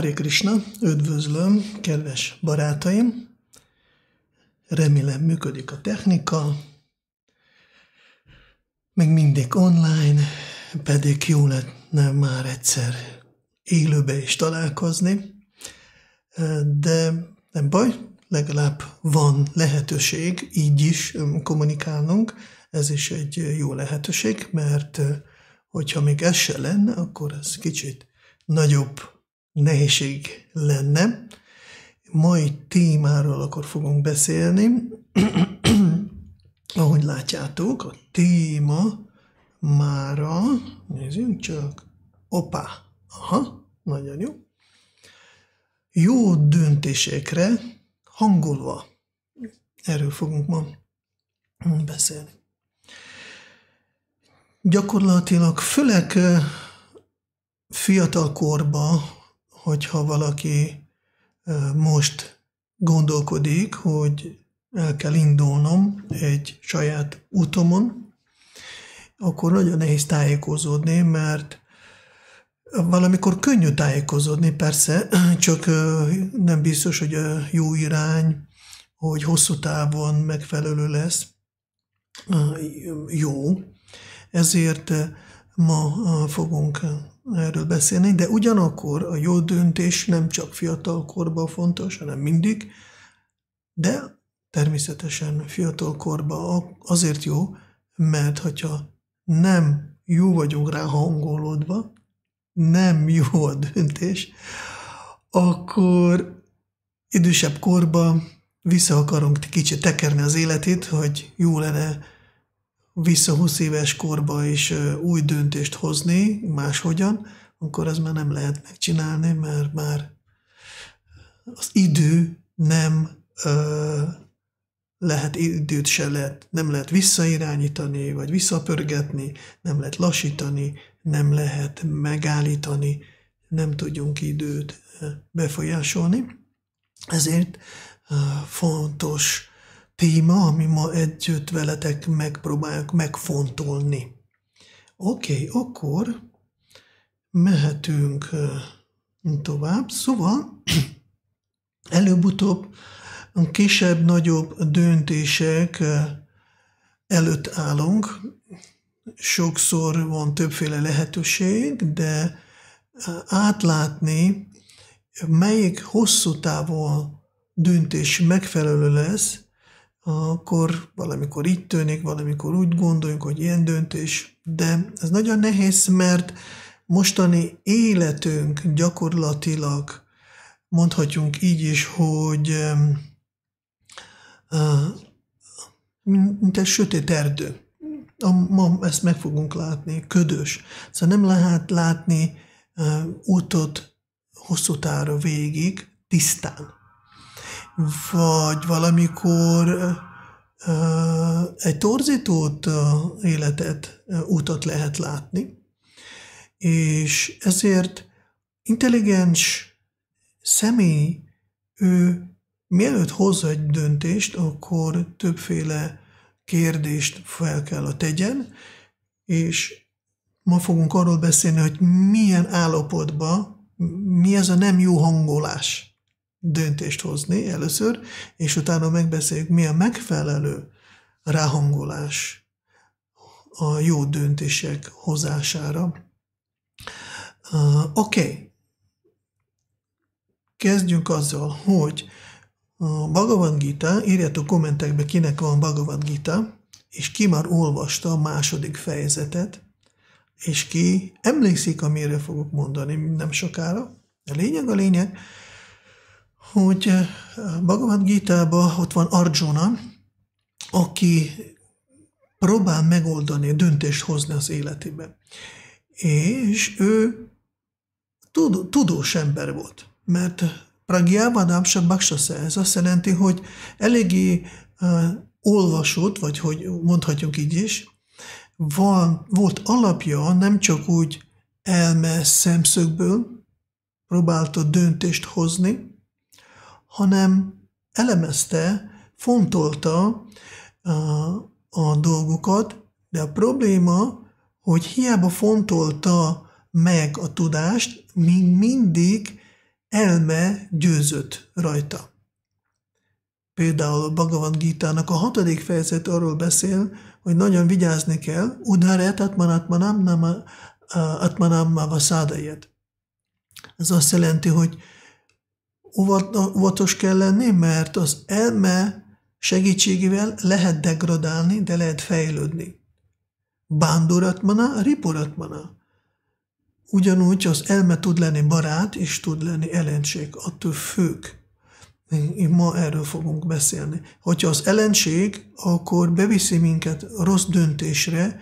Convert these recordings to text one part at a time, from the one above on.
Hare Krishna, üdvözlöm, kedves barátaim! Remélem működik a technika, meg mindig online, pedig jó lenne már egyszer élőbe is találkozni, de nem baj, legalább van lehetőség így is kommunikálnunk, ez is egy jó lehetőség, mert eh, hogyha még ez se lenne, akkor ez kicsit nagyobb nehézség lenne. Mai témáról akkor fogunk beszélni. Ahogy látjátok, a téma mára, nézzünk csak, opá, aha, nagyon jó. Jó döntésekre hangolva. Erről fogunk ma beszélni. Gyakorlatilag főleg fiatal korba hogyha valaki most gondolkodik, hogy el kell indulnom egy saját utomon, akkor nagyon nehéz tájékozódni, mert valamikor könnyű tájékozódni, persze, csak nem biztos, hogy a jó irány, hogy hosszú távon megfelelő lesz jó. Ezért ma fogunk erről beszélni, de ugyanakkor a jó döntés nem csak fiatal fontos, hanem mindig, de természetesen fiatal azért jó, mert hogyha nem jó vagyunk rá hangolódva, nem jó a döntés, akkor idősebb korban vissza akarunk kicsit tekerni az életét, hogy jó lenne vissza 20 éves korba is új döntést hozni máshogyan, akkor ez már nem lehet megcsinálni, mert már az idő nem ö, lehet időt se lehet, nem lehet visszairányítani, vagy visszapörgetni, nem lehet lassítani, nem lehet megállítani, nem tudjunk időt befolyásolni. Ezért ö, fontos téma, ami ma együtt veletek megpróbáljuk megfontolni. Oké, okay, akkor mehetünk tovább. Szóval előbb-utóbb kisebb-nagyobb döntések előtt állunk. Sokszor van többféle lehetőség, de átlátni, melyik hosszú távol döntés megfelelő lesz, akkor valamikor így tűnik, valamikor úgy gondoljuk, hogy ilyen döntés, de ez nagyon nehéz, mert mostani életünk gyakorlatilag mondhatjunk így is, hogy mint egy sötét erdő. Ma ezt meg fogunk látni, ködös. Szóval nem lehet látni útot hosszú tára végig tisztán vagy valamikor egy torzított életet, útat lehet látni, és ezért intelligens személy, ő mielőtt hoz egy döntést, akkor többféle kérdést fel kell a tegyen, és ma fogunk arról beszélni, hogy milyen állapotban mi ez a nem jó hangolás döntést hozni először, és utána megbeszéljük, mi a megfelelő ráhangolás a jó döntések hozására. Uh, Oké, okay. kezdjünk azzal, hogy Bhagavad Gita, írjátok kommentekbe, kinek van Bhagavad Gita, és ki már olvasta a második fejezetet, és ki emlékszik, amire fogok mondani nem sokára. A lényeg a lényeg, hogy eh, Bhagavad Gita-ban ott van Arjuna, aki próbál megoldani, döntést hozni az életében. És ő tud, tudós ember volt, mert Pragyávadamsa Baksasa, ez azt jelenti, hogy eléggé uh, olvasott, vagy hogy mondhatjuk így is, van, volt alapja nem csak úgy elme szemszögből próbálta döntést hozni, hanem elemezte, fontolta a dolgokat, de a probléma, hogy hiába fontolta meg a tudást, még mindig elme győzött rajta. Például a Bhagavad Gita-nak a hatodik fejezet arról beszél, hogy nagyon vigyázni kell, udharet atmanatmanam nama atmanam szádaiet. Ez azt jelenti, hogy óvatos kell lenni, mert az elme segítségével lehet degradálni, de lehet fejlődni. Bánduratmana, riporatmana. Ugyanúgy az elme tud lenni barát, és tud lenni ellenség, attól függ. Ma erről fogunk beszélni. Hogyha az ellenség, akkor beviszi minket rossz döntésre,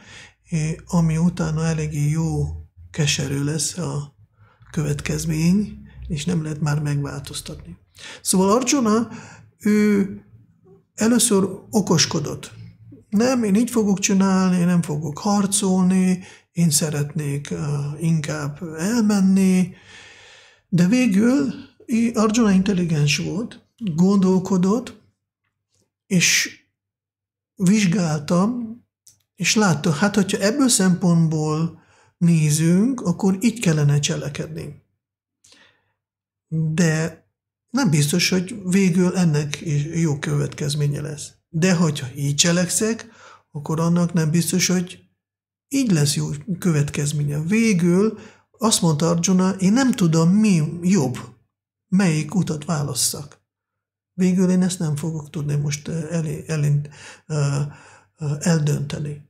eh, ami utána eléggé jó keserű lesz a következmény, és nem lehet már megváltoztatni. Szóval Arjuna, ő először okoskodott. Nem, én így fogok csinálni, én nem fogok harcolni, én szeretnék inkább elmenni, de végül Arjuna intelligens volt, gondolkodott, és vizsgáltam, és látta, hát hogyha ebből szempontból nézünk, akkor így kellene cselekedni de nem biztos, hogy végül ennek jó következménye lesz. De hogyha így cselekszek, akkor annak nem biztos, hogy így lesz jó következménye. Végül azt mondta Arjuna, én nem tudom, mi jobb, melyik utat válasszak. Végül én ezt nem fogok tudni most eh, elé, elé, eh, eh, eldönteni.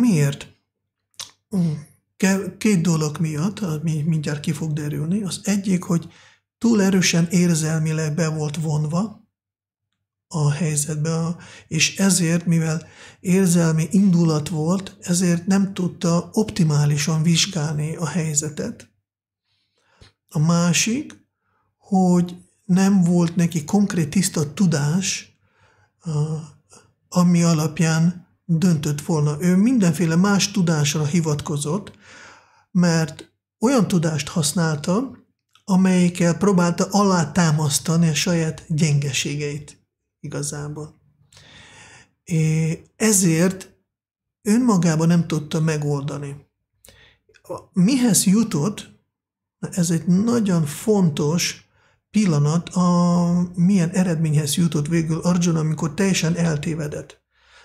Miért? Két dolog miatt, ami mindjárt ki fog derülni, az egyik, hogy túl erősen érzelmileg be volt vonva a helyzetbe, és ezért, mivel érzelmi indulat volt, ezért nem tudta optimálisan vizsgálni a helyzetet. A másik, hogy nem volt neki konkrét tiszta tudás, ami alapján döntött volna. Ő mindenféle más tudásra hivatkozott, mert olyan tudást használta, amelyikkel próbálta alátámasztani a saját gyengeségeit igazából. ezért önmagában nem tudta megoldani. Mihez jutott, ez egy nagyon fontos pillanat, a, milyen eredményhez jutott végül Arjun, amikor teljesen eltévedett.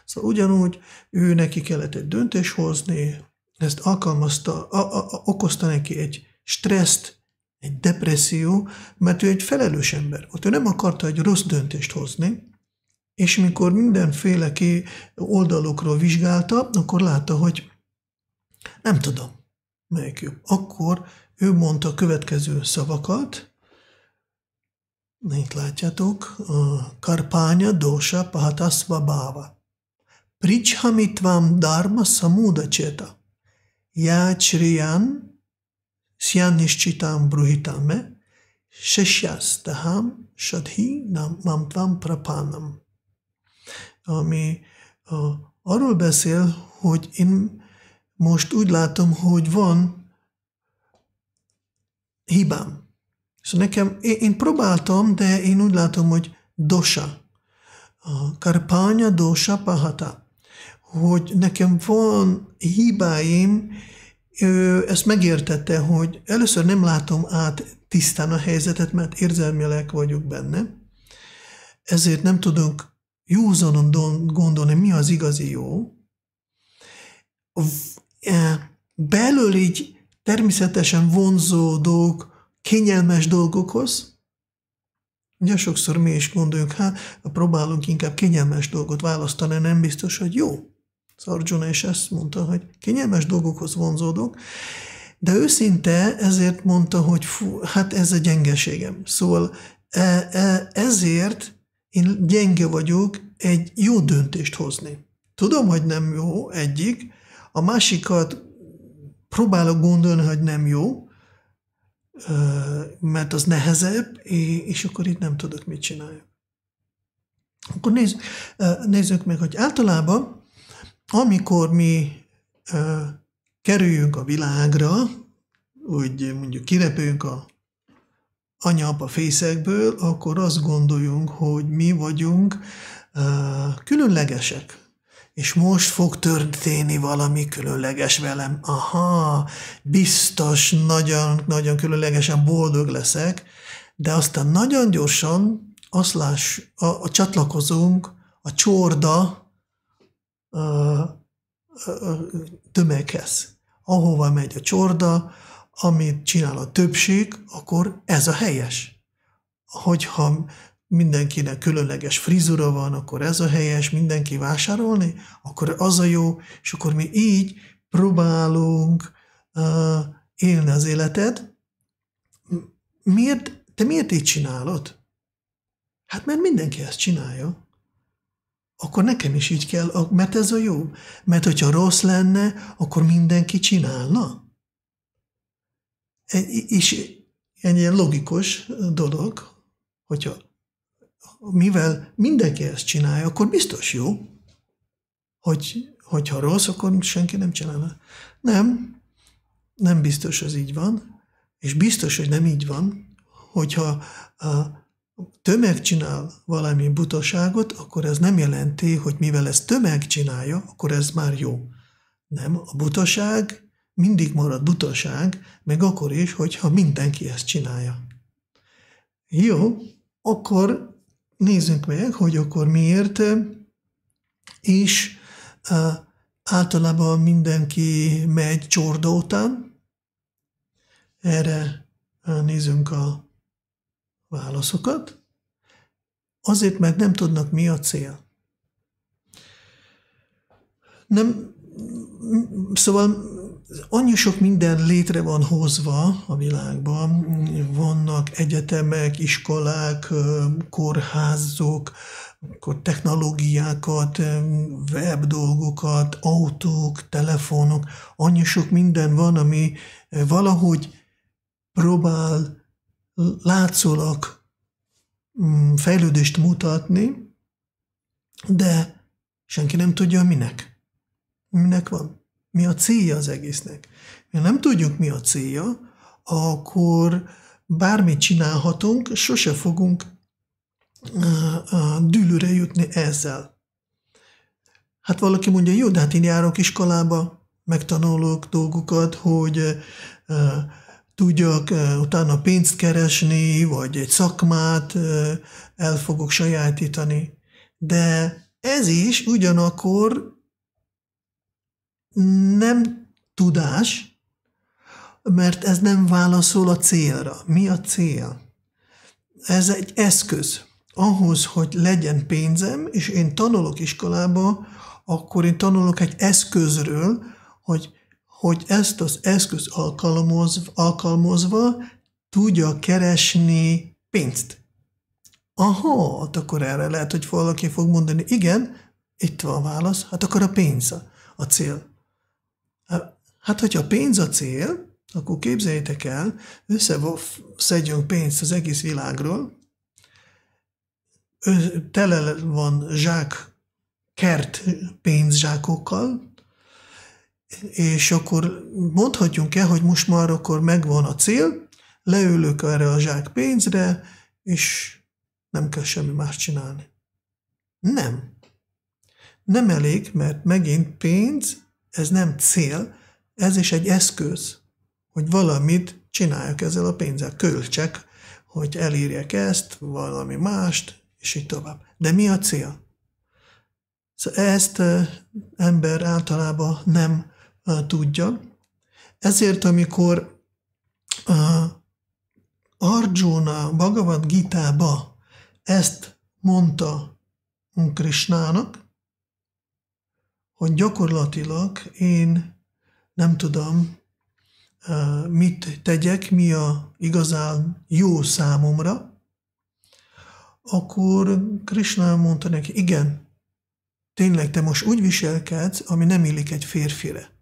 Szóval ugyanúgy ő neki kellett egy döntés hozni, de ezt alkalmazta, a, a, a, okozta neki egy stresszt, egy depresszió, mert ő egy felelős ember. Ott ő nem akarta egy rossz döntést hozni, és mikor mindenféle ki oldalokról vizsgálta, akkor látta, hogy nem tudom, melyik jobb. Akkor ő mondta a következő szavakat, itt látjátok, Karpánya dosa pahatasva báva. Pricshamitvam, dharma samuda cseta. Yachriyan Syanishchitam Bruhitame Seshyastaham Shadhi Mamtvam Prapanam. Ami a, arról beszél, hogy én most úgy látom, hogy van hibám. Szóval nekem, én, én próbáltam, de én úgy látom, hogy dosa. Karpánya dosa pahata hogy nekem van hibáim, ezt megértette, hogy először nem látom át tisztán a helyzetet, mert érzelmileg vagyok benne, ezért nem tudunk józanon gondolni, mi az igazi jó. E, belül így természetesen vonzódók, kényelmes dolgokhoz, ugye sokszor mi is gondoljuk, hát próbálunk inkább kényelmes dolgot választani, nem biztos, hogy jó az Arjuna, és ezt mondta, hogy kényelmes dolgokhoz vonzódok, de őszinte ezért mondta, hogy fú, hát ez a gyengeségem. Szóval e, e, ezért én gyenge vagyok egy jó döntést hozni. Tudom, hogy nem jó egyik, a másikat próbálok gondolni, hogy nem jó, mert az nehezebb, és akkor itt nem tudok mit csinálni. Akkor nézz, nézzük meg, hogy általában amikor mi ö, kerüljünk a világra, úgy mondjuk kirepülünk a anya-apa fészekből, akkor azt gondoljunk, hogy mi vagyunk ö, különlegesek. És most fog történni valami különleges velem. Aha, biztos nagyon-nagyon különlegesen boldog leszek, de aztán nagyon gyorsan azt láss, a, a csatlakozunk a csorda tömeghez. Ahova megy a csorda, amit csinál a többség, akkor ez a helyes. Hogyha mindenkinek különleges frizura van, akkor ez a helyes, mindenki vásárolni, akkor az a jó, és akkor mi így próbálunk uh, élni az életed. Miért, te miért így csinálod? Hát mert mindenki ezt csinálja akkor nekem is így kell, mert ez a jó. Mert hogyha rossz lenne, akkor mindenki csinálna. És e, egy ilyen logikus dolog, hogyha mivel mindenki ezt csinálja, akkor biztos jó, hogy, hogyha rossz, akkor senki nem csinálna. Nem, nem biztos, ez így van, és biztos, hogy nem így van, hogyha a, tömeg csinál valami butaságot, akkor ez nem jelenti, hogy mivel ez tömeg csinálja, akkor ez már jó. Nem, a butaság mindig marad butaság, meg akkor is, hogyha mindenki ezt csinálja. Jó, akkor nézzünk meg, hogy akkor miért is e, általában mindenki megy csorda után. Erre e, nézzünk a válaszokat, azért, mert nem tudnak, mi a cél. Nem, szóval annyi sok minden létre van hozva a világban, vannak egyetemek, iskolák, kórházok, akkor technológiákat, web dolgokat, autók, telefonok, annyi sok minden van, ami valahogy próbál látszólag mm, fejlődést mutatni, de senki nem tudja minek. Minek van? Mi a célja az egésznek? Mi nem tudjuk, mi a célja, akkor bármit csinálhatunk, sose fogunk dűlőre jutni ezzel. Hát valaki mondja, jó, de hát én járok iskolába, megtanulok dolgokat, hogy tudjak utána pénzt keresni, vagy egy szakmát el fogok sajátítani. De ez is ugyanakkor nem tudás, mert ez nem válaszol a célra. Mi a cél? Ez egy eszköz. Ahhoz, hogy legyen pénzem, és én tanulok iskolába, akkor én tanulok egy eszközről, hogy hogy ezt az eszköz alkalmazva, alkalmazva tudja keresni pénzt. Aha, hát akkor erre lehet, hogy valaki fog mondani, igen, itt van a válasz, hát akkor a pénz a cél. Hát, hogyha a pénz a cél, akkor képzeljétek el, összeszedjünk pénzt az egész világról, tele van zsák kert pénzzsákokkal, és akkor mondhatjunk-e, hogy most már akkor megvan a cél, leülök erre a zsák pénzre, és nem kell semmi más csinálni. Nem. Nem elég, mert megint pénz, ez nem cél, ez is egy eszköz, hogy valamit csináljak ezzel a pénzzel, költsek, hogy elírjek ezt, valami mást, és így tovább. De mi a cél? Szóval ezt eh, ember általában nem tudja. Ezért, amikor Arjuna Bhagavad Gita-ba ezt mondta Krishnának, hogy gyakorlatilag én nem tudom, mit tegyek, mi a igazán jó számomra, akkor Krishna mondta neki, igen, tényleg te most úgy viselkedsz, ami nem illik egy férfire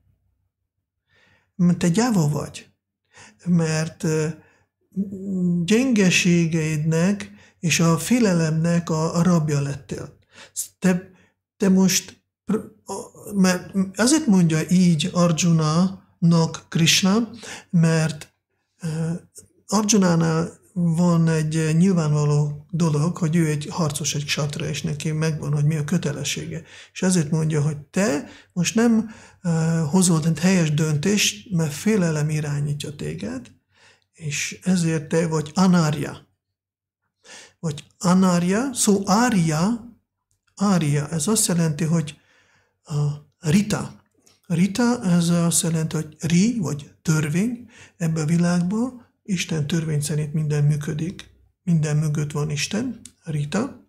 te gyáva vagy, mert gyengeségeidnek és a félelemnek a, a rabja lettél. Te, te most, mert azért mondja így Arjuna-nak Krishna, mert Arjunánál van egy eh, nyilvánvaló dolog, hogy ő egy harcos, egy satra, és neki megvan, hogy mi a kötelessége. És ezért mondja, hogy te most nem uh, hozod egy helyes döntést, mert félelem irányítja téged, és ezért te vagy anárja. Vagy anárja, szó ária, ária, ez azt jelenti, hogy a rita. Rita, ez azt jelenti, hogy ri, vagy törvény ebben a világban, Isten törvény szerint minden működik, minden mögött van Isten, Rita.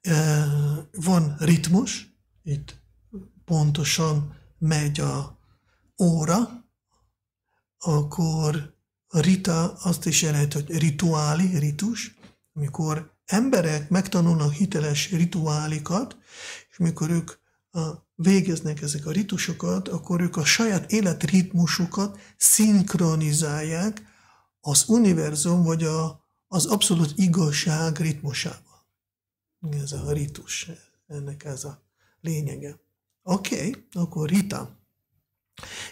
E, van ritmus, itt pontosan megy a óra, akkor Rita azt is jelenti, hogy rituáli, ritus, amikor emberek megtanulnak hiteles rituálikat, és mikor ők a végeznek ezek a ritusokat, akkor ők a saját életritmusukat szinkronizálják az univerzum vagy a, az abszolút igazság ritmusával. Ez a ritus, ennek ez a lényege. Oké, okay, akkor rita.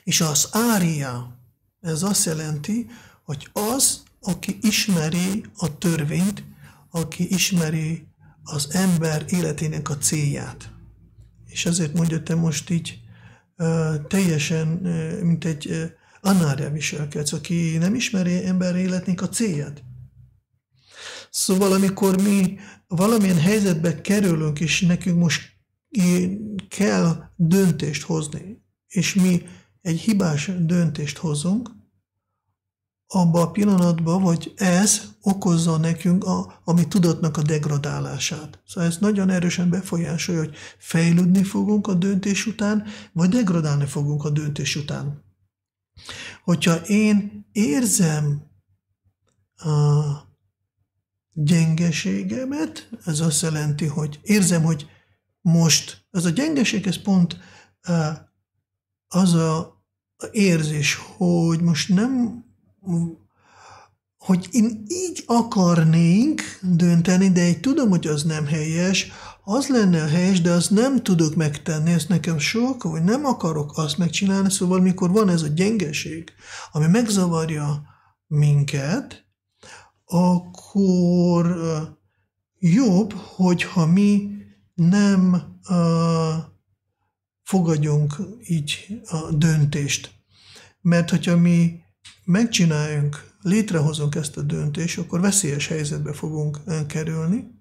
És az ária, ez azt jelenti, hogy az, aki ismeri a törvényt, aki ismeri az ember életének a célját és azért mondja, te most így teljesen, mint egy annárja viselkedsz, aki nem ismeri ember életnek a célját. Szóval amikor mi valamilyen helyzetbe kerülünk, és nekünk most kell döntést hozni, és mi egy hibás döntést hozunk, abban a pillanatban, vagy ez okozza nekünk a, a mi tudatnak a degradálását. Szóval ez nagyon erősen befolyásolja, hogy fejlődni fogunk a döntés után, vagy degradálni fogunk a döntés után. Hogyha én érzem a gyengeségemet, ez azt jelenti, hogy érzem, hogy most, ez a gyengeség, ez pont az a érzés, hogy most nem hogy én így akarnénk dönteni, de egy tudom, hogy az nem helyes, az lenne a helyes, de azt nem tudok megtenni, ezt nekem sok, vagy nem akarok azt megcsinálni, szóval mikor van ez a gyengeség, ami megzavarja minket, akkor jobb, hogyha mi nem uh, fogadjunk így a döntést. Mert hogyha mi megcsináljunk, létrehozunk ezt a döntést, akkor veszélyes helyzetbe fogunk kerülni,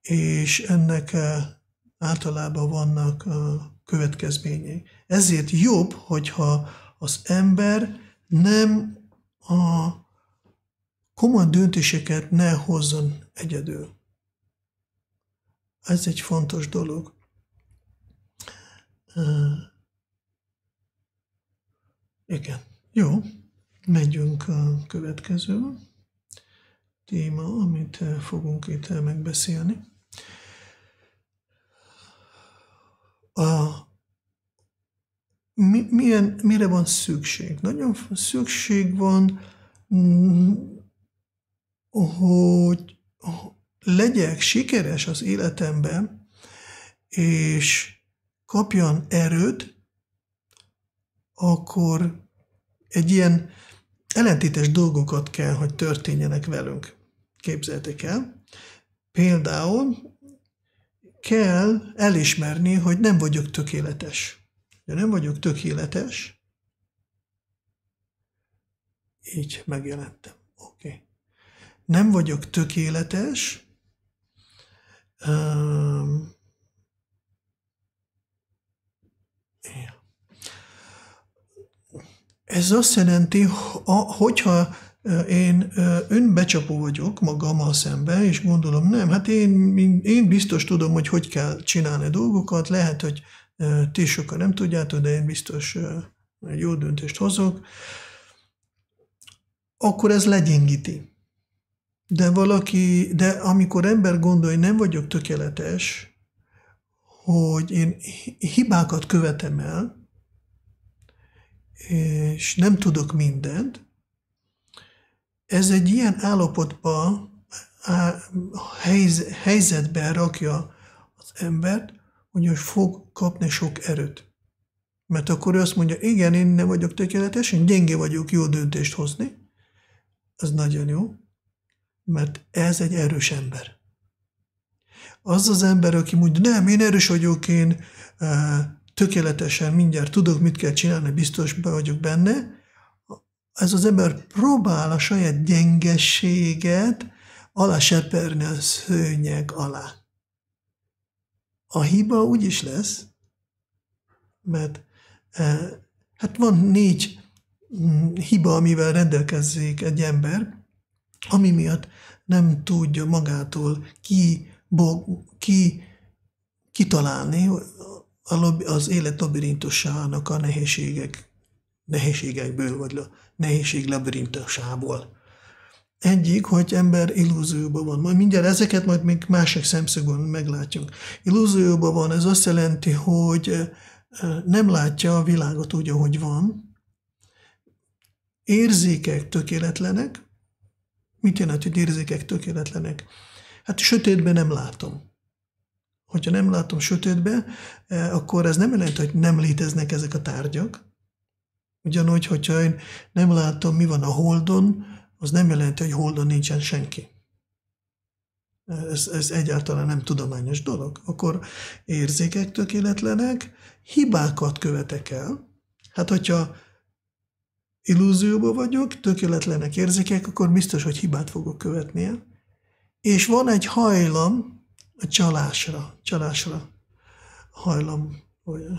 és ennek eh, általában vannak eh, következményei. Ezért jobb, hogyha az ember nem a komoly döntéseket ne hozzon egyedül. Ez egy fontos dolog. Eh, igen. Jó. Megyünk a következő téma, amit fogunk itt megbeszélni. A, mi, milyen, mire van szükség? Nagyon szükség van, hogy legyek sikeres az életemben, és kapjon erőt, akkor egy ilyen ellentétes dolgokat kell, hogy történjenek velünk. Képzeljétek el. Például kell elismerni, hogy nem vagyok tökéletes. Ja, nem vagyok tökéletes, így megjelentem. Oké. Okay. Nem vagyok tökéletes, um, yeah. Ez azt jelenti, hogyha én önbecsapó vagyok magammal szembe, és gondolom, nem, hát én, én biztos tudom, hogy hogy kell csinálni dolgokat, lehet, hogy ti sokan nem tudjátok, de én biztos jó döntést hozok, akkor ez legyengíti. De valaki, de amikor ember gondolja, hogy nem vagyok tökéletes, hogy én hibákat követem el, és nem tudok mindent, ez egy ilyen állapotba, helyzetben rakja az embert, hogy most fog kapni sok erőt. Mert akkor ő azt mondja, igen, én nem vagyok tökéletes, én gyenge vagyok jó döntést hozni. Ez nagyon jó, mert ez egy erős ember. Az az ember, aki mondja, nem, én erős vagyok, én tökéletesen mindjárt tudok, mit kell csinálni, biztos be vagyok benne. Ez az ember próbál a saját gyengeséget alá seperni a szőnyeg alá. A hiba úgy is lesz, mert e, hát van négy mm, hiba, amivel rendelkezzék egy ember, ami miatt nem tudja magától ki, bo, ki kitalálni az élet labirintusának a nehézségek, nehézségekből, vagy a nehézség labirintusából. Egyik, hogy ember illúzióban van. Majd mindjárt ezeket majd még másik szemszögön meglátjuk. Illúzióban van, ez azt jelenti, hogy nem látja a világot úgy, ahogy van. Érzékek tökéletlenek. Mit jelent, hogy érzékek tökéletlenek? Hát sötétben nem látom hogyha nem látom sötétbe, e, akkor ez nem jelenti, hogy nem léteznek ezek a tárgyak. Ugyanúgy, hogyha én nem látom, mi van a holdon, az nem jelenti, hogy holdon nincsen senki. E, ez, ez egyáltalán nem tudományos dolog. Akkor érzékek tökéletlenek, hibákat követek el. Hát, hogyha illúzióban vagyok, tökéletlenek érzékek, akkor biztos, hogy hibát fogok követnie. És van egy hajlam, a csalásra, csalásra hajlam,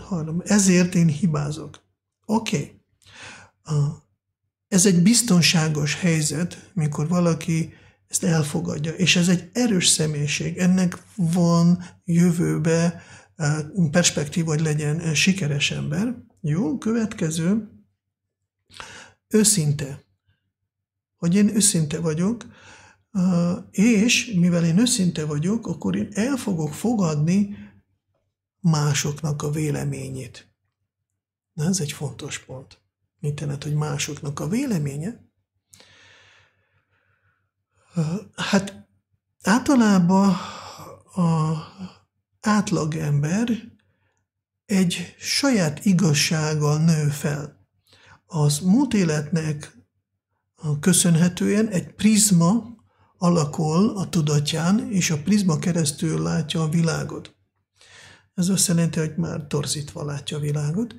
hajlom. Ezért én hibázok. Oké. Okay. Ez egy biztonságos helyzet, mikor valaki ezt elfogadja, és ez egy erős személyiség. Ennek van jövőbe e, perspektíva, hogy legyen e, sikeres ember. Jó, következő. Őszinte. Hogy én őszinte vagyok, és mivel én őszinte vagyok, akkor én el fogok fogadni másoknak a véleményét. Na ez egy fontos pont. Mit tenned, hogy másoknak a véleménye? Hát általában a átlagember egy saját igazsággal nő fel. Az múlt életnek köszönhetően egy prizma, alakul a tudatján, és a prizma keresztül látja a világot. Ez azt jelenti, hogy már torzítva látja a világot,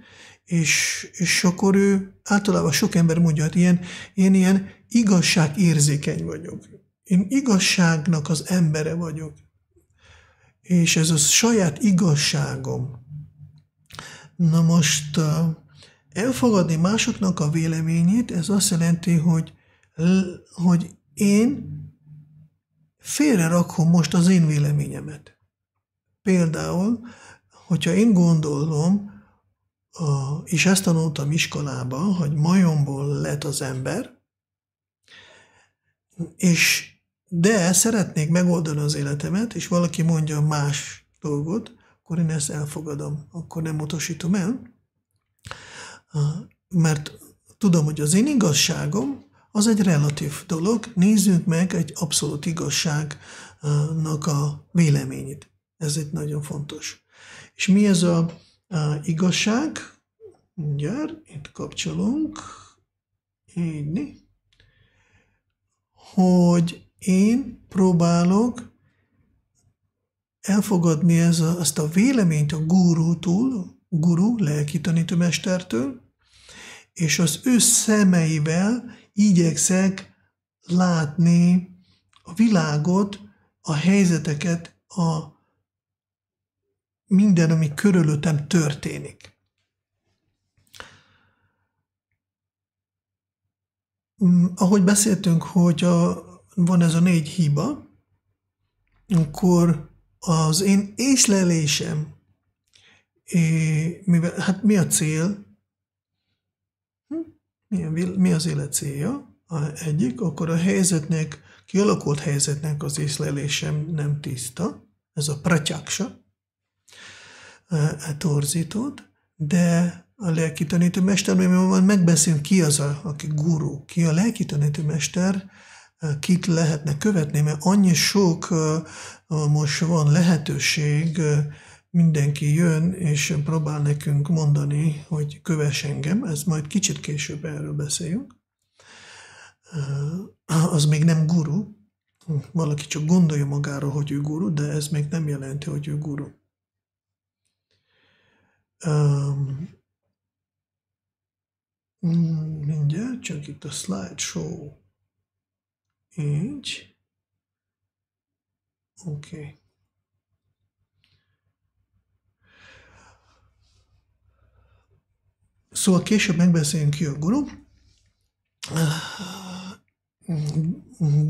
és, és akkor ő, általában sok ember mondja, hogy hát ilyen, én ilyen igazságérzékeny vagyok. Én igazságnak az embere vagyok. És ez a saját igazságom. Na most elfogadni másoknak a véleményét, ez azt jelenti, hogy, hogy én félre rakom most az én véleményemet. Például, hogyha én gondolom, és ezt tanultam iskolában, hogy majomból lett az ember, és de szeretnék megoldani az életemet, és valaki mondja más dolgot, akkor én ezt elfogadom, akkor nem utasítom el, mert tudom, hogy az én igazságom az egy relatív dolog. Nézzünk meg egy abszolút igazságnak a véleményét. Ez egy nagyon fontos. És mi ez a, igazság? Mindjárt itt kapcsolunk. Így. Hogy én próbálok elfogadni ez a, ezt a véleményt a gurútól, guru, lelki tanítómestertől, és az ő szemeivel igyekszek látni a világot, a helyzeteket, a minden, ami körülöttem történik. Mm, ahogy beszéltünk, hogy a, van ez a négy hiba, akkor az én észlelésem, mivel hát mi a cél, mi az élet célja, a egyik, akkor a helyzetnek, kialakult helyzetnek az észlelésem nem tiszta, ez a pratyaksa, e, e torzított, de a lelki tanítómester, mert van megbeszélünk ki az a, aki gurú, ki a lelki tanítómester, e, kit lehetne követni, mert annyi sok most van lehetőség mindenki jön és próbál nekünk mondani, hogy kövess engem, ez majd kicsit később erről beszéljünk. Az még nem guru, valaki csak gondolja magára, hogy ő guru, de ez még nem jelenti, hogy ő guru. Mindjárt csak itt a slideshow. Így. Oké. Okay. Szóval később megbeszéljünk ki a guru,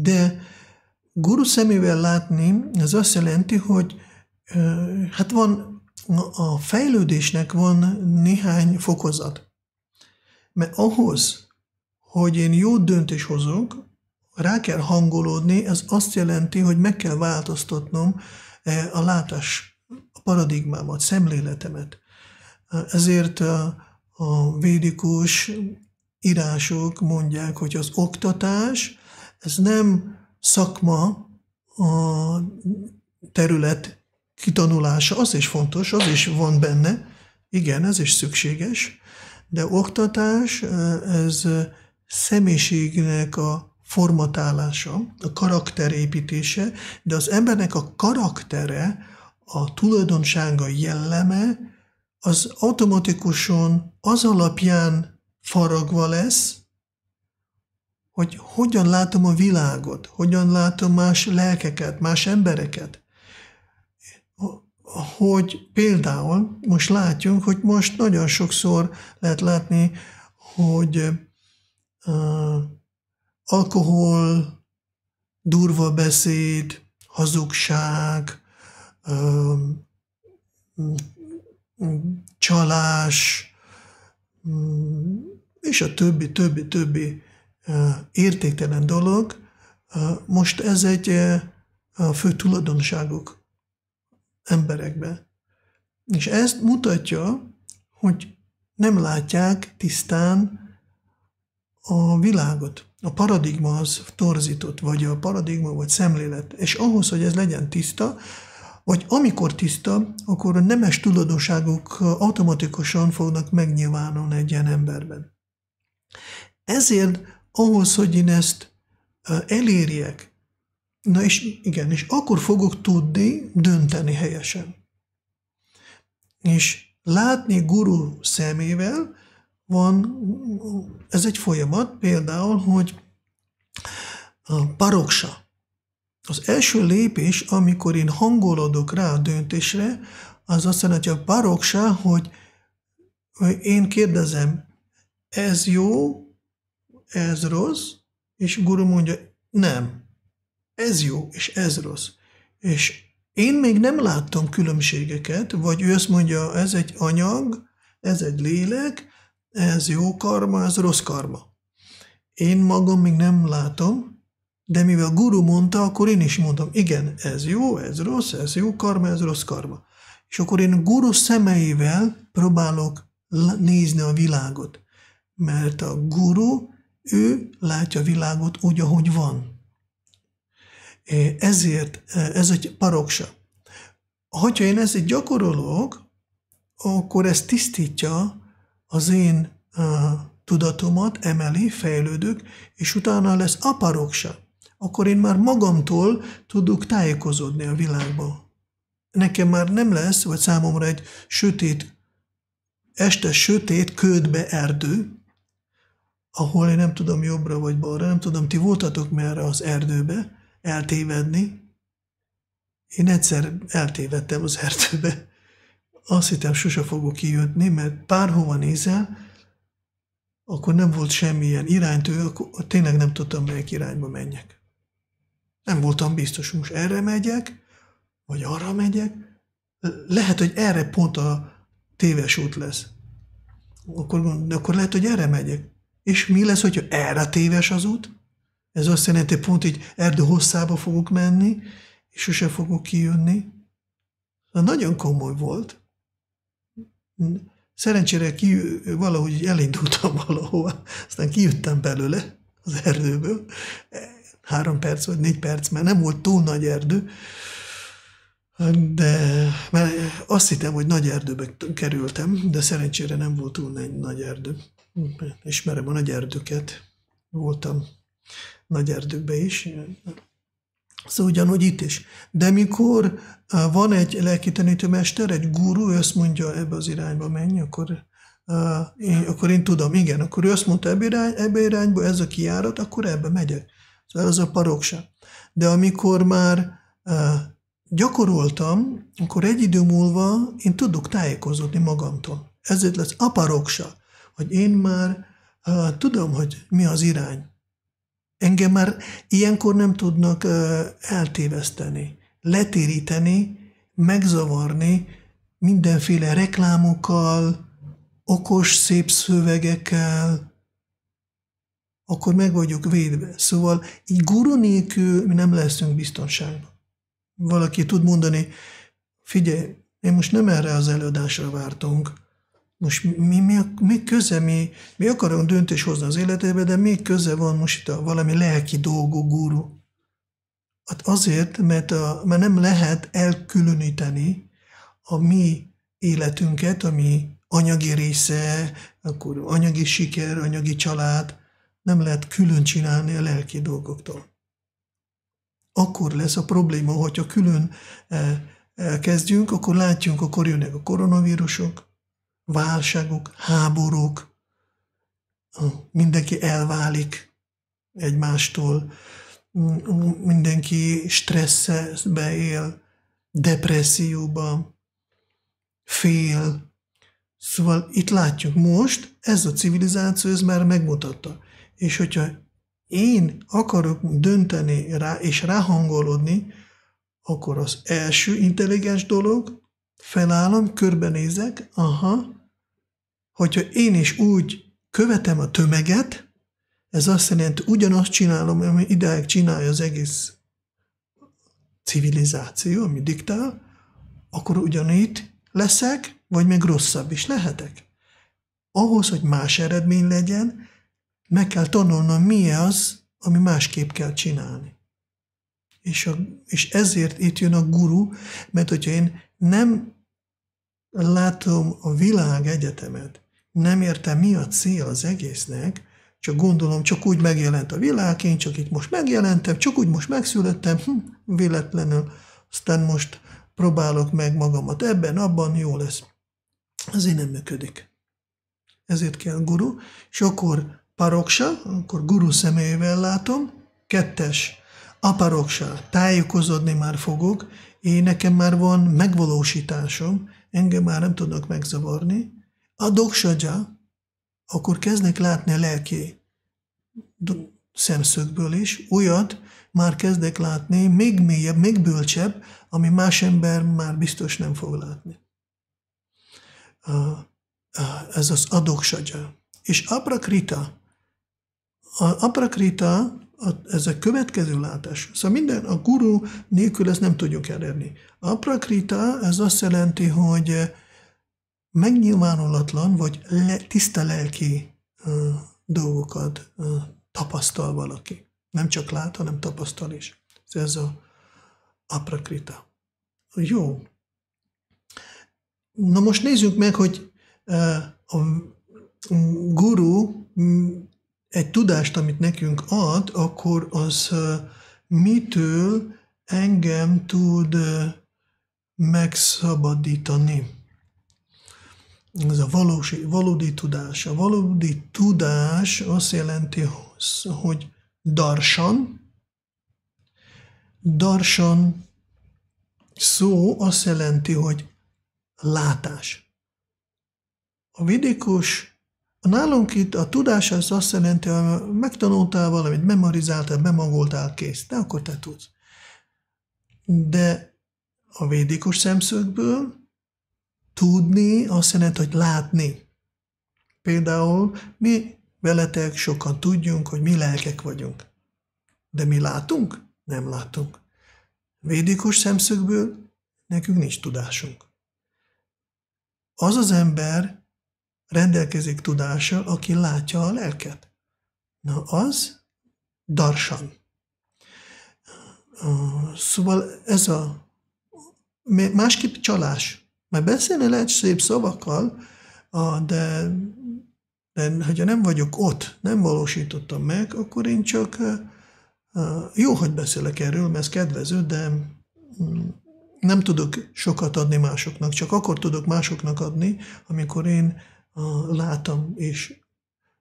de guru szemével látni, ez azt jelenti, hogy hát van a fejlődésnek van néhány fokozat. Mert ahhoz, hogy én jó döntés hozok, rá kell hangolódni, ez azt jelenti, hogy meg kell változtatnom e, a látás paradigmámat, szemléletemet. Ezért a a védikus írások mondják, hogy az oktatás, ez nem szakma a terület kitanulása, az is fontos, az is van benne, igen, ez is szükséges, de oktatás, ez személyiségnek a formatálása, a karakterépítése, de az embernek a karaktere, a tulajdonsága, jelleme, az automatikusan az alapján faragva lesz, hogy hogyan látom a világot, hogyan látom más lelkeket, más embereket. Hogy például most látjunk, hogy most nagyon sokszor lehet látni, hogy uh, alkohol, durva beszéd, hazugság, uh, csalás, mm, és a többi, többi, többi értéktelen dolog, most ez egy fő tulajdonságuk emberekbe És ezt mutatja, hogy nem látják tisztán a világot. A paradigma az torzított, vagy a paradigma, vagy szemlélet. És ahhoz, hogy ez legyen tiszta, vagy amikor tiszta, akkor a nemes tulajdonságok automatikusan fognak megnyilvánulni egy ilyen emberben. Ezért ahhoz, hogy én ezt elérjek, na és igen, és akkor fogok tudni dönteni helyesen. És látni guru szemével van, ez egy folyamat, például, hogy a paroksa, az első lépés, amikor én hangolodok rá a döntésre, az azt jelenti a paroksa, hogy én kérdezem, ez jó, ez rossz, és guru mondja, nem, ez jó, és ez rossz. És én még nem láttam különbségeket, vagy ő azt mondja, ez egy anyag, ez egy lélek, ez jó karma, ez rossz karma. Én magam még nem látom, de mivel guru mondta, akkor én is mondom, igen, ez jó, ez rossz, ez jó karma, ez rossz karma. És akkor én guru szemeivel próbálok nézni a világot. Mert a guru, ő látja a világot úgy, ahogy van. Ezért e, ez egy paroksa. Hogyha én ezt gyakorolok, akkor ez tisztítja az én uh, tudatomat, emeli, fejlődök, és utána lesz aparoksa akkor én már magamtól tudok tájékozódni a világba. Nekem már nem lesz, vagy számomra egy sötét, este sötét, ködbe erdő, ahol én nem tudom jobbra vagy balra, nem tudom, ti voltatok merre az erdőbe eltévedni. Én egyszer eltévedtem az erdőbe. Azt hittem, sose fogok kijönni, mert bárhova nézel, akkor nem volt semmilyen iránytő, akkor tényleg nem tudtam, melyik irányba menjek. Nem voltam biztos, hogy most erre megyek, vagy arra megyek. Lehet, hogy erre pont a téves út lesz. Akkor, akkor lehet, hogy erre megyek. És mi lesz, hogyha erre téves az út? Ez azt jelenti, hogy pont így erdő hosszába fogok menni, és sose fogok kijönni. De nagyon komoly volt. Szerencsére ki, valahogy elindultam valahova, aztán kijöttem belőle az erdőből három perc vagy négy perc, mert nem volt túl nagy erdő, de mert azt hittem, hogy nagy erdőbe kerültem, de szerencsére nem volt túl nagy, nagy erdő. Ismerem a nagy erdőket, voltam nagy erdőbe is, Szóval ugyanúgy itt is. De mikor eh, van egy lelkitenítő mester, egy gurú, ő azt mondja, ebbe az irányba menj, akkor, eh, én, akkor én tudom, igen, akkor ő azt mondta, ebbe, irány, ebbe irányba ez a kiárat, akkor ebbe megyek az a paroksa. De amikor már gyakoroltam, akkor egy idő múlva én tudok tájékozódni magamtól. Ezért lesz aparoksa, hogy én már uh, tudom, hogy mi az irány. Engem már ilyenkor nem tudnak uh, eltéveszteni, letéríteni, megzavarni mindenféle reklámokkal, okos, szép szövegekkel, akkor meg vagyok védve. Szóval így guru nélkül mi nem leszünk biztonságban. Valaki tud mondani, figyelj, én most nem erre az előadásra vártunk, most mi, mi, mi köze, mi, mi akarunk döntés hozni az életébe, de mi köze van most itt a valami lelki dolgú guru? Hát azért, mert, a, mert nem lehet elkülöníteni a mi életünket, ami anyagi része, akkor anyagi siker, anyagi család, nem lehet külön csinálni a lelki dolgoktól. Akkor lesz a probléma, hogyha külön eh, eh, kezdjünk, akkor látjunk, akkor jönnek a koronavírusok, válságok, háborúk, mindenki elválik egymástól, mindenki stresszbe él, depresszióba, fél. Szóval itt látjuk most, ez a civilizáció, ez már megmutatta. És hogyha én akarok dönteni rá és ráhangolódni, akkor az első intelligens dolog, felállom, körbenézek, aha, hogyha én is úgy követem a tömeget, ez azt jelenti, ugyanazt csinálom, ami ideig csinálja az egész civilizáció, ami diktál, akkor ugyanígy leszek, vagy még rosszabb is lehetek. Ahhoz, hogy más eredmény legyen, meg kell tanulnom, mi az, ami másképp kell csinálni. És, a, és ezért itt jön a guru, mert hogyha én nem látom a világ egyetemet, nem értem, mi a cél az egésznek, csak gondolom, csak úgy megjelent a világ, én csak itt most megjelentem, csak úgy most megszülettem, hm, véletlenül, aztán most próbálok meg magamat ebben, abban, jó lesz. Ezért nem működik. Ezért kell guru, és akkor paroksa, akkor guru személyével látom, kettes, aparoksa, tájékozódni már fogok, én nekem már van megvalósításom, engem már nem tudnak megzavarni. A doksadja, akkor kezdnek látni a lelki szemszögből is, olyat már kezdek látni, még mélyebb, még bölcsebb, ami más ember már biztos nem fog látni. Ez az adoksadja. És aprakrita, a aprakrita a, ez a következő látás. Szóval minden a guru nélkül ezt nem tudjuk elérni. Aprakrita ez azt jelenti, hogy megnyilvánulatlan vagy le, tiszta lelki ö, dolgokat ö, tapasztal valaki. Nem csak lát, hanem tapasztal is. Szóval ez a aprakrita. Jó. Na most nézzük meg, hogy a guru egy tudást, amit nekünk ad, akkor az mitől engem tud megszabadítani. Ez a valós, valódi tudás. A valódi tudás azt jelenti, hogy darsan. Darsan szó azt jelenti, hogy látás. A vidékos Nálunk itt a tudás az azt jelenti, hogy megtanultál valamit, memorizáltál, bemagoltál, kész. De akkor te tudsz. De a védikus szemszögből tudni azt jelenti, hogy látni. Például mi veletek sokan tudjunk, hogy mi lelkek vagyunk. De mi látunk? Nem látunk. Védikus szemszögből nekünk nincs tudásunk. Az az ember, rendelkezik tudással, aki látja a lelket. Na az darsan. Ah, szóval ez a másképp csalás. Mert beszélni lehet szép szavakkal, de, de hogyha nem vagyok ott, nem valósítottam meg, akkor én csak jó, hogy beszélek erről, mert ez kedvező, de mm, nem tudok sokat adni másoknak, csak akkor tudok másoknak adni, amikor én látom és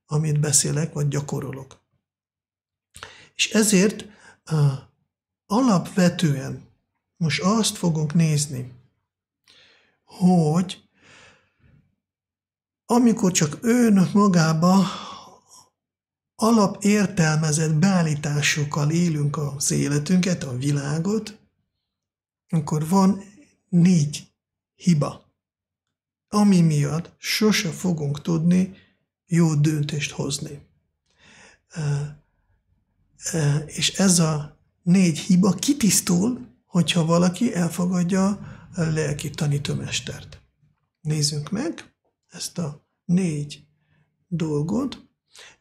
amit beszélek, vagy gyakorolok. És ezért alapvetően most azt fogunk nézni, hogy amikor csak ön magába alapértelmezett beállításokkal élünk az életünket, a világot, akkor van négy hiba ami miatt sose fogunk tudni jó döntést hozni. És ez a négy hiba kitisztul, hogyha valaki elfogadja a lelki tanítómestert. Nézzünk meg ezt a négy dolgot.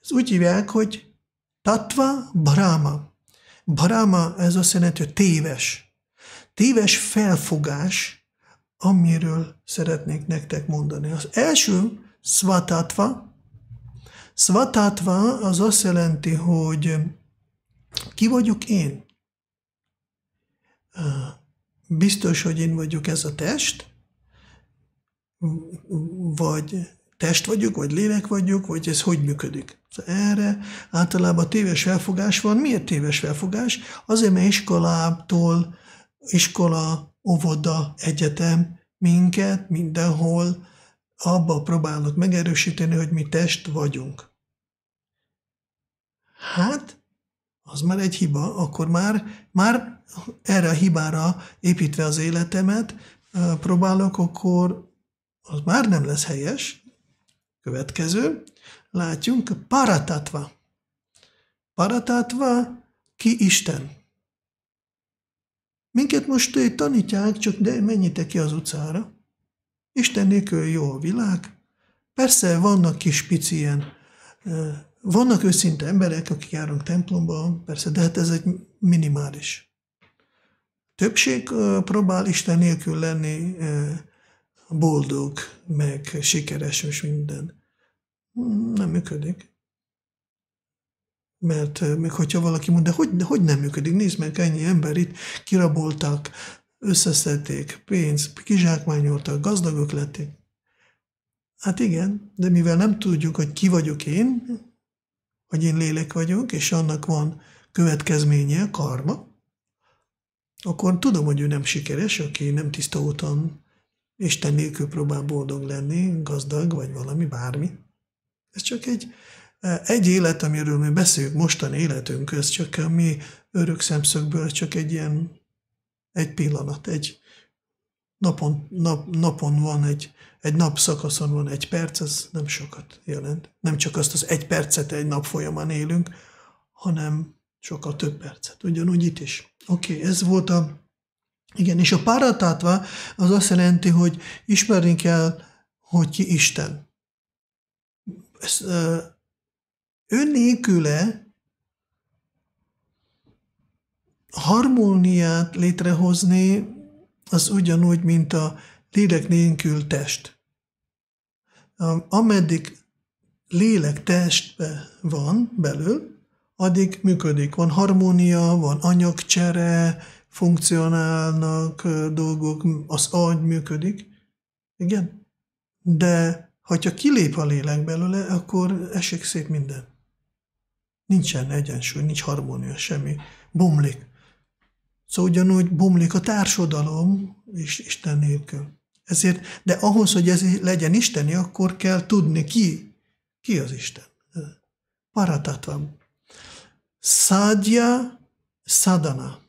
Ez úgy hívják, hogy tatva brahma. Brahma, ez azt jelenti, hogy téves. Téves felfogás, amiről szeretnék nektek mondani. Az első svatatva. Svatatva az azt jelenti, hogy ki vagyok én? Biztos, hogy én vagyok ez a test, vagy test vagyok, vagy lélek vagyok, vagy ez hogy működik. Szóval erre általában téves felfogás van. Miért téves felfogás? Azért, mert iskolától, iskola óvoda, egyetem, minket mindenhol abba próbálnak megerősíteni, hogy mi test vagyunk. Hát, az már egy hiba, akkor már, már erre a hibára építve az életemet próbálok, akkor az már nem lesz helyes. Következő, látjunk, paratatva. Paratatva, ki Isten. Minket most eh, tanítják, csak de menjétek ki az utcára. Isten nélkül jó a világ. Persze vannak kis pici ilyen, eh, vannak őszinte emberek, akik járunk templomba, persze, de hát ez egy minimális. Többség eh, próbál Isten nélkül lenni boldog, meg sikeres, és minden. Nem működik mert még hogyha valaki mond, de hogy, de hogy nem működik, nézd meg, ennyi ember itt kiraboltak, összeszedték pénzt, kizsákmányoltak, gazdagok lették. Hát igen, de mivel nem tudjuk, hogy ki vagyok én, hogy én lélek vagyok, és annak van következménye, karma, akkor tudom, hogy ő nem sikeres, aki nem tiszta úton, Isten nélkül próbál boldog lenni, gazdag, vagy valami, bármi. Ez csak egy egy élet, amiről mi beszélünk mostani életünk, ez csak a mi örök szemszögből csak egy ilyen, egy pillanat, egy napon, nap, napon van egy, egy nap szakaszon van egy perc, ez nem sokat jelent. Nem csak azt az egy percet egy nap folyamán élünk, hanem sokkal több percet. Ugyanúgy itt is. Oké, okay, ez volt a... Igen, és a páratátva az azt jelenti, hogy ismerni kell, hogy ki Isten. Ez, ő nélküle harmóniát létrehozni az ugyanúgy, mint a lélek nélkül test. Ameddig lélek testbe van belül, addig működik. Van harmónia, van anyagcsere, funkcionálnak dolgok, az agy működik. Igen. De ha kilép a lélek belőle, akkor esik szét minden. Nincsen egyensúly, nincs harmónia, semmi. Bomlik. Szóval ugyanúgy bomlik a társadalom és Isten nélkül. Ezért, de ahhoz, hogy ez legyen isteni, akkor kell tudni ki, ki az Isten. Paratatvam. Szádja, szadana.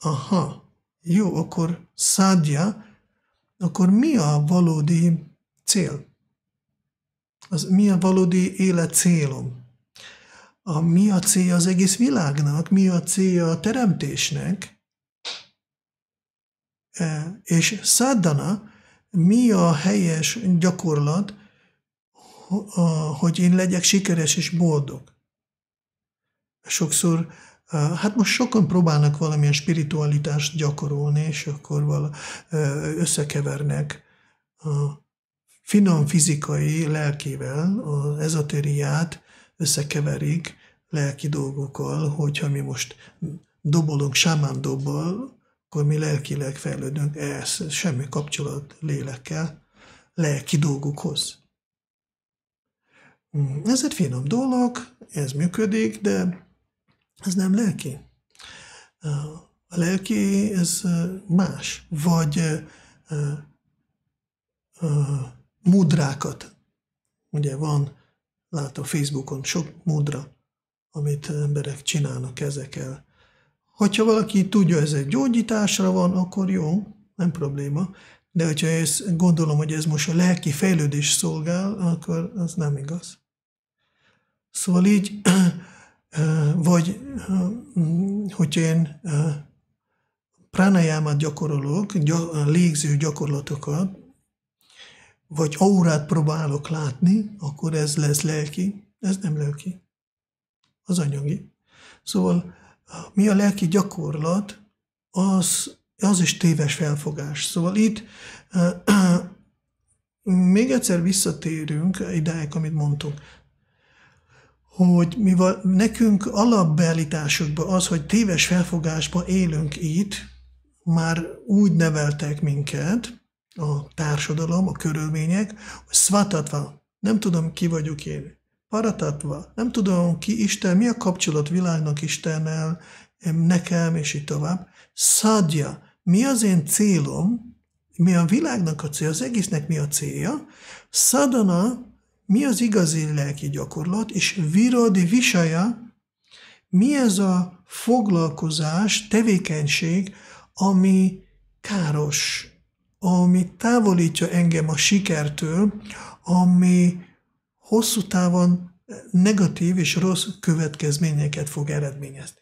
Aha, jó, akkor szádja, akkor mi a valódi cél? Az mi a valódi élet célom? a, mi a célja az egész világnak, mi a célja a teremtésnek, e, és szádana, mi a helyes gyakorlat, hogy én legyek sikeres és boldog. Sokszor, e, hát most sokan próbálnak valamilyen spiritualitást gyakorolni, és akkor vala, e, összekevernek a finom fizikai lelkével, az ezotériát összekeverik lelki dolgokkal, hogyha mi most dobolunk, sámán dobol, akkor mi lelkileg fejlődünk, ehhez, semmi kapcsolat lélekkel, lelki dolgokhoz. Mm, ez egy finom dolog, ez működik, de ez nem lelki. A lelki, ez más. Vagy mudrákat. Ugye van, látom Facebookon sok mudra, amit emberek csinálnak ezekkel. Hogyha valaki tudja, ez egy gyógyításra van, akkor jó, nem probléma. De hogyha ezt gondolom, hogy ez most a lelki fejlődés szolgál, akkor az nem igaz. Szóval így, vagy hogyha én pránájámát gyakorolok, légző gyakorlatokat, vagy aurát próbálok látni, akkor ez lesz lelki, ez nem lelki az anyagi. Szóval mi a lelki gyakorlat, az, az is téves felfogás. Szóval itt még egyszer visszatérünk idáig, amit mondtunk, hogy mivel nekünk alapbeállításokban az, hogy téves felfogásban élünk itt, már úgy neveltek minket, a társadalom, a körülmények, hogy szvatatva, nem tudom, ki vagyok én. Paratatva, nem tudom ki Isten, mi a kapcsolat világnak Istennel, nekem, és így tovább. Szadja, mi az én célom, mi a világnak a célja, az egésznek mi a célja. Szadana, mi az igazi lelki gyakorlat, és virodi visaja, mi ez a foglalkozás, tevékenység, ami káros, ami távolítja engem a sikertől, ami hosszú távon eh, negatív és rossz következményeket fog eredményezni.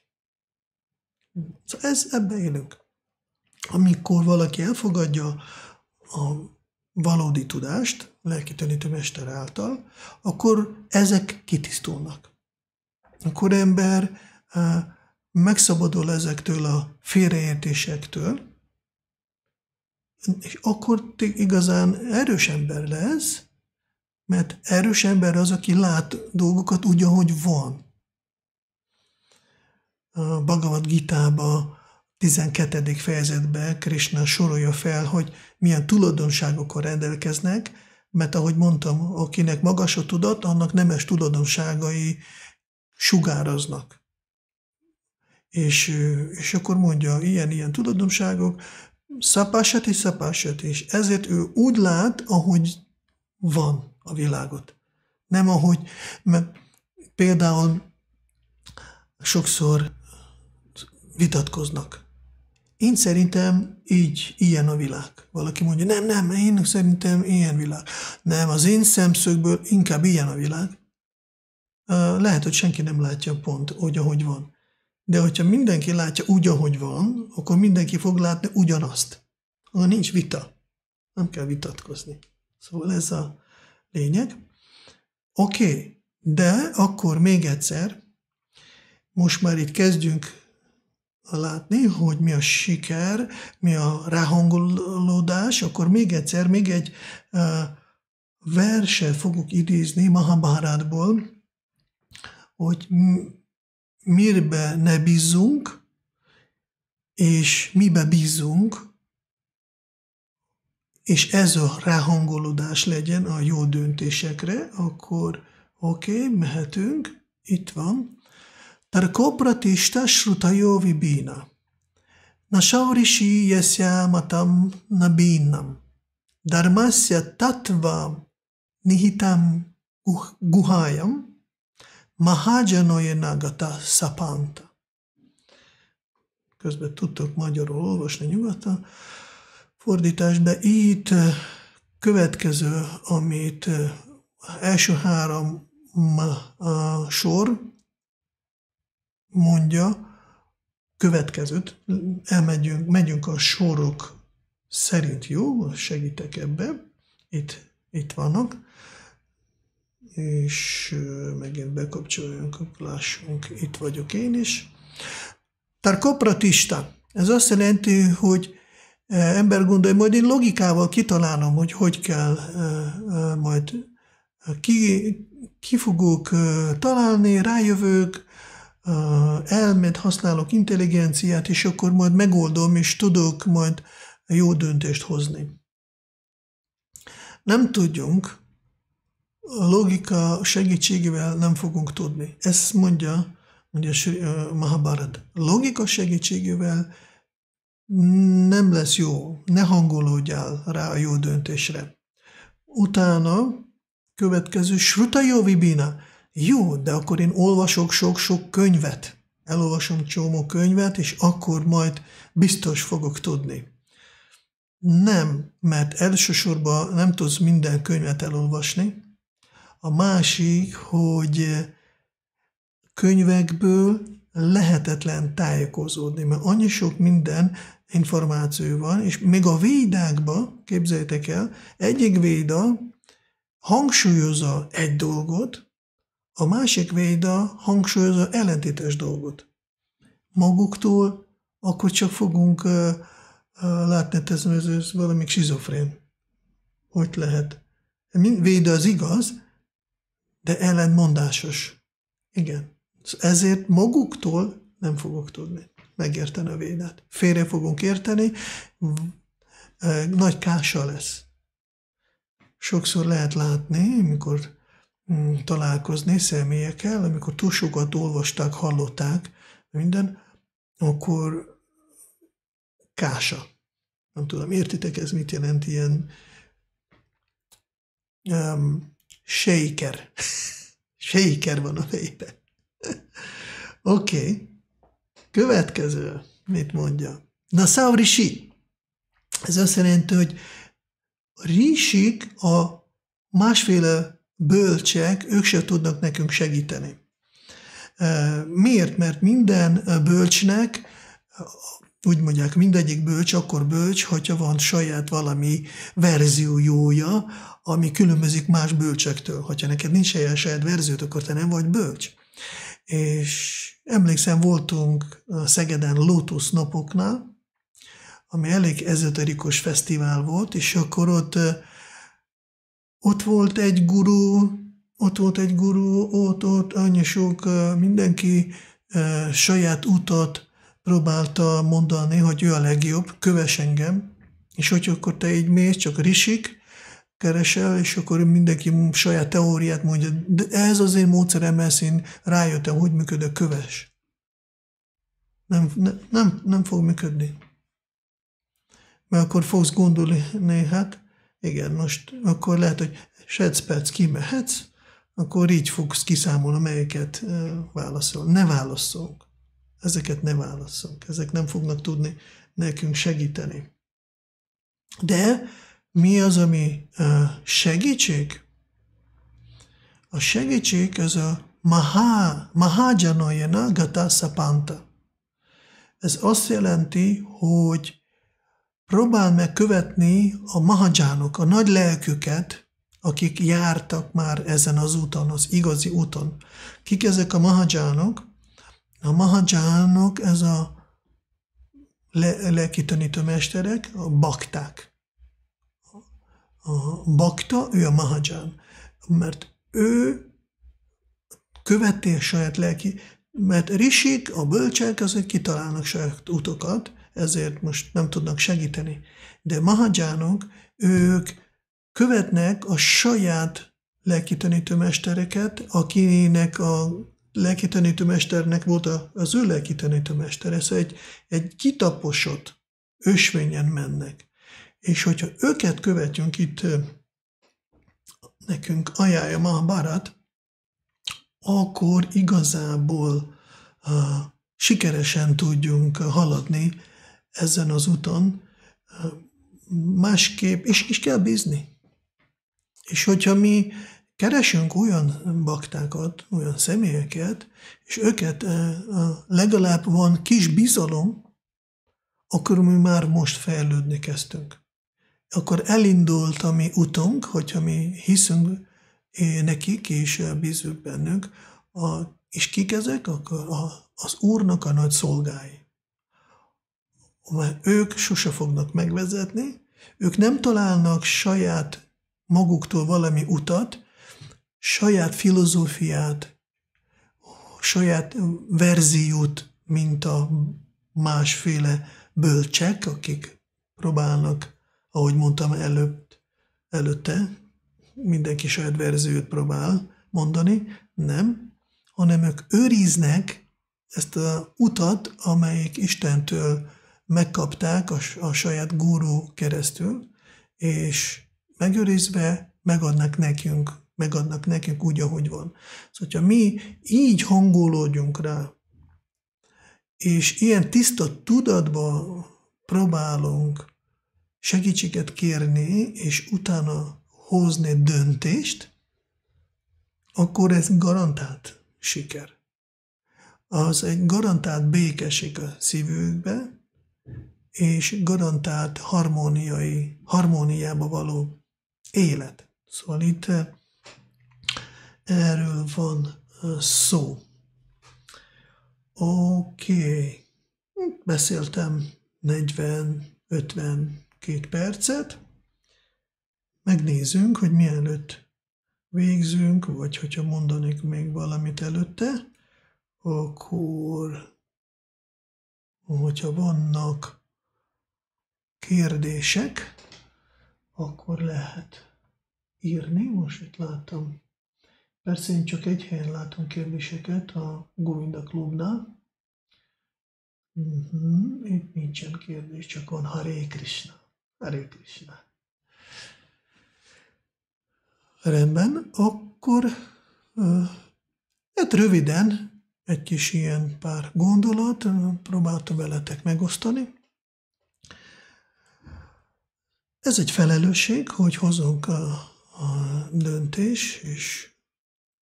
Szóval ez, ebbe élünk. Amikor valaki elfogadja a valódi tudást, lelki tanítőmester által, akkor ezek kitisztulnak. Akkor ember eh, megszabadul ezektől a félreértésektől, és akkor igazán erős ember lesz, mert erős ember az, aki lát dolgokat úgy, ahogy van. A Bhagavad Gitába 12. fejezetben Krishna sorolja fel, hogy milyen tulajdonságokkal rendelkeznek, mert ahogy mondtam, akinek magas a tudat, annak nemes tulajdonságai sugároznak. És, és akkor mondja, ilyen-ilyen tulajdonságok, és szapásat, és ezért ő úgy lát, ahogy van a világot. Nem ahogy, mert például sokszor vitatkoznak. Én szerintem így, ilyen a világ. Valaki mondja, nem, nem, én szerintem ilyen világ. Nem, az én szemszögből inkább ilyen a világ. Lehet, hogy senki nem látja pont, úgy, ahogy van. De hogyha mindenki látja úgy, ahogy van, akkor mindenki fog látni ugyanazt. Ha nincs vita. Nem kell vitatkozni. Szóval ez a, lényeg. Oké, okay, de akkor még egyszer, most már itt kezdjünk látni, hogy mi a siker, mi a ráhangolódás, akkor még egyszer, még egy uh, verset fogok idézni Mahabharatból, hogy mirbe ne bízzunk, és mibe bízunk, és ez a ráhangolódás legyen a jó döntésekre, akkor oké, okay, mehetünk, itt van. Tarkopratista srutajovi bína. Na savrisi jesjámatam na bínam. Darmasya tatva nihitam guhájam. Mahajanoye nagata sapanta. Közben tudtok magyarul olvasni nyugodtan fordításba. Itt következő, amit első három sor mondja, következőt, elmegyünk, megyünk a sorok szerint, jó? Segítek ebbe. Itt, itt vannak. És megint bekapcsoljunk, lássunk, itt vagyok én is. kopratista, Ez azt jelenti, hogy ember gondolja, majd én logikával kitalálom, hogy hogy kell majd ki, ki fogok találni, rájövök, elmet használok intelligenciát, és akkor majd megoldom, és tudok majd jó döntést hozni. Nem tudjunk, a logika segítségével nem fogunk tudni. Ezt mondja, mondja Mahabharata. Logika segítségével nem lesz jó, ne hangolódjál rá a jó döntésre. Utána következő Sruta jovibina, Jó, de akkor én olvasok sok-sok könyvet. Elolvasom csomó könyvet, és akkor majd biztos fogok tudni. Nem, mert elsősorban nem tudsz minden könyvet elolvasni. A másik, hogy könyvekből lehetetlen tájékozódni, mert annyi sok minden információ van, és még a védákba, képzeljétek el, egyik véda hangsúlyozza egy dolgot, a másik véda hangsúlyozza ellentétes dolgot. Maguktól akkor csak fogunk uh, uh, látni, hogy hát ez, ez valami skizofrén. Hogy lehet? Véda az igaz, de ellentmondásos Igen. Szóval ezért maguktól nem fogok tudni megérte a növényet. Félre fogunk érteni, eh, nagy kása lesz. Sokszor lehet látni, amikor mm, találkozni személyekkel, amikor túl sokat olvasták, hallották minden, akkor kása. Nem tudom, értitek ez mit jelent ilyen um, shaker. shaker van a fejében. Oké. okay. Következő, mit mondja? szávri Rishi. Ez azt jelenti, hogy Risik a másféle bölcsek, ők se tudnak nekünk segíteni. Miért? Mert minden bölcsnek, úgy mondják, mindegyik bölcs akkor bölcs, hogyha van saját valami verziójója, ami különbözik más bölcsektől. Ha neked nincs saját verziót, akkor te nem vagy bölcs és emlékszem, voltunk Szegeden Lotus napoknál, ami elég ezoterikus fesztivál volt, és akkor ott, ott volt egy gurú, ott volt egy gurú, ott, ott sok, mindenki saját utat próbálta mondani, hogy ő a legjobb, köves engem, és hogy akkor te így mész, csak risik, keresel, és akkor mindenki saját teóriát mondja, de ez az én módszeremmel én rájöttem, hogy működök, köves. Nem, ne, nem, nem fog működni. Mert akkor fogsz gondolni, hát igen, most akkor lehet, hogy perc kimehetsz, akkor így fogsz kiszámolni, melyeket válaszol. Ne válaszolunk. Ezeket ne válaszolunk. Ezek nem fognak tudni nekünk segíteni. De mi az, ami segítség? A segítség ez a maha, gata sapanta. Ez azt jelenti, hogy próbál meg követni a mahajánok, a nagy lelküket, akik jártak már ezen az úton, az igazi úton. Kik ezek a mahajánok? A mahajánok ez a le- lelki tanítomesterek, a bakták a bakta, ő a Mahajan, Mert ő követi a saját lelki, mert risik, a bölcsek azért kitalálnak saját utokat, ezért most nem tudnak segíteni. De Mahajanok ők követnek a saját lelki tanítőmestereket, akinek a lelki tanítőmesternek volt a, az ő lelki tanítőmestere, szóval egy, egy kitaposott ösvényen mennek. És hogyha őket követjünk itt, nekünk ajánlja ma a barát, akkor igazából uh, sikeresen tudjunk haladni ezen az úton, uh, másképp, és, is kell bízni. És hogyha mi keresünk olyan baktákat, olyan személyeket, és őket legalább van kis bizalom, akkor mi már most fejlődni kezdtünk akkor elindult a mi utunk, hogyha mi hiszünk eh, nekik és eh, bízunk bennünk, a, és kik ezek? Akkor a, az Úrnak a nagy szolgái. Mert ők sose fognak megvezetni, ők nem találnak saját maguktól valami utat, saját filozófiát, saját verziót, mint a másféle bölcsek, akik próbálnak ahogy mondtam előtt, előtte, mindenki saját verziót próbál mondani, nem, hanem ők őriznek ezt a utat, amelyik Istentől megkapták a, a saját gurú keresztül, és megőrizve megadnak nekünk, megadnak nekünk úgy, ahogy van. Szóval, ha mi így hangolódjunk rá, és ilyen tiszta tudatba próbálunk segítséget kérni, és utána hozni döntést, akkor ez garantált siker. Az egy garantált békesség a szívükbe, és garantált harmóniai, harmóniába való élet. Szóval itt eh, erről van eh, szó. Oké, okay. beszéltem 40, 50, két percet, megnézzünk, hogy mielőtt végzünk, vagy hogyha mondanék még valamit előtte, akkor hogyha vannak kérdések, akkor lehet írni. Most itt láttam. Persze én csak egy helyen látom kérdéseket a Govinda klubnál. Uh-huh. Itt nincsen kérdés, csak van Haré Krishna. Hare Krishna. Rendben, akkor hát röviden egy kis ilyen pár gondolat próbáltam veletek megosztani. Ez egy felelősség, hogy hozunk a, a döntés, és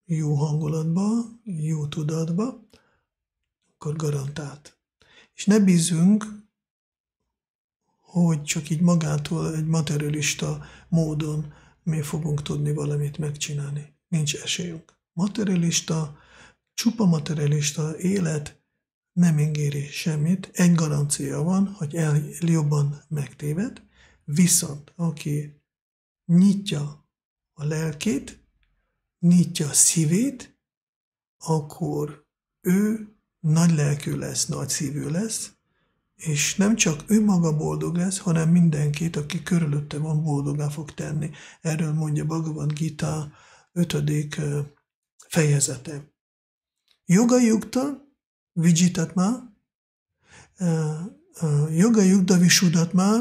jó hangulatba, jó tudatba, akkor garantált. És ne bízünk hogy csak így magától egy materialista módon mi fogunk tudni valamit megcsinálni. Nincs esélyünk. Materialista, csupa materialista élet nem ingéri semmit. Egy garancia van, hogy el jobban megtéved, viszont aki nyitja a lelkét, nyitja a szívét, akkor ő nagy lelkű lesz, nagy szívű lesz, és nem csak ő maga boldog lesz, hanem mindenkit, aki körülötte van, boldogá fog tenni. Erről mondja Bhagavad Gita 5. fejezete. Yoga Yukta, Vijitatma, Yoga Yukta Visudatma,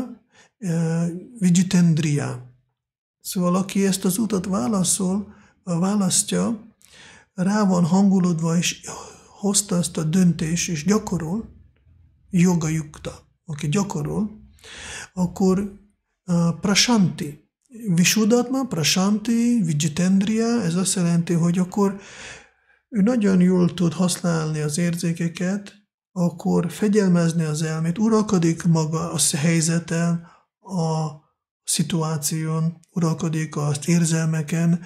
Vijitendriya. Szóval aki ezt az utat válaszol, választja, rá van hangulodva, és hozta ezt a döntést, és gyakorol, joga yukta, aki gyakorol, akkor uh, prasanti, visudatma, prasanti, vigyitendria, ez azt jelenti, hogy akkor ő nagyon jól tud használni az érzékeket, akkor fegyelmezni az elmét, uralkodik maga a helyzeten, a szituáción, uralkodik az érzelmeken,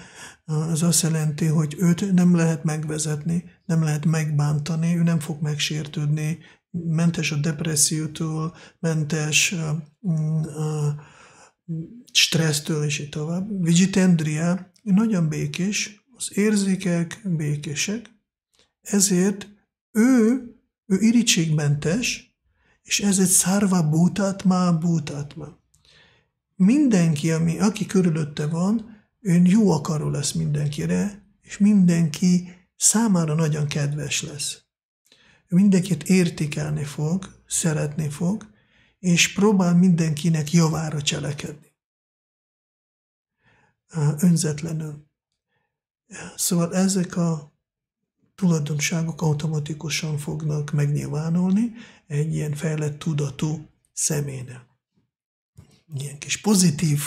ez azt jelenti, hogy őt nem lehet megvezetni, nem lehet megbántani, ő nem fog megsértődni, mentes a depressziótól, mentes a mm, stressztől, és így tovább. Vigitendria nagyon békés, az érzékek békések, ezért ő, ő irítségmentes, és ez egy szárva bútátma, bútátma. Mindenki, ami, aki körülötte van, ő jó akaró lesz mindenkire, és mindenki számára nagyon kedves lesz mindenkit értékelni fog, szeretni fog, és próbál mindenkinek javára cselekedni. Önzetlenül. Szóval ezek a tulajdonságok automatikusan fognak megnyilvánulni egy ilyen fejlett tudatú szeméne, Ilyen kis pozitív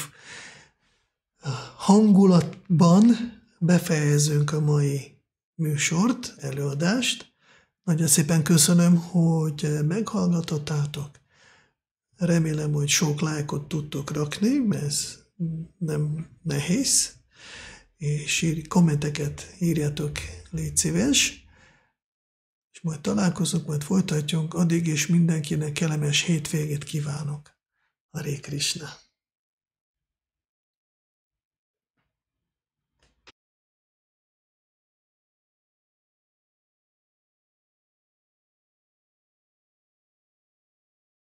hangulatban befejezünk a mai műsort, előadást. Nagyon szépen köszönöm, hogy meghallgatottátok. Remélem, hogy sok lájkot tudtok rakni, mert ez nem nehéz. És ír, kommenteket írjátok, légy szíves. És majd találkozunk, majd folytatjunk. Addig és mindenkinek kellemes hétvégét kívánok. Hare Krishna!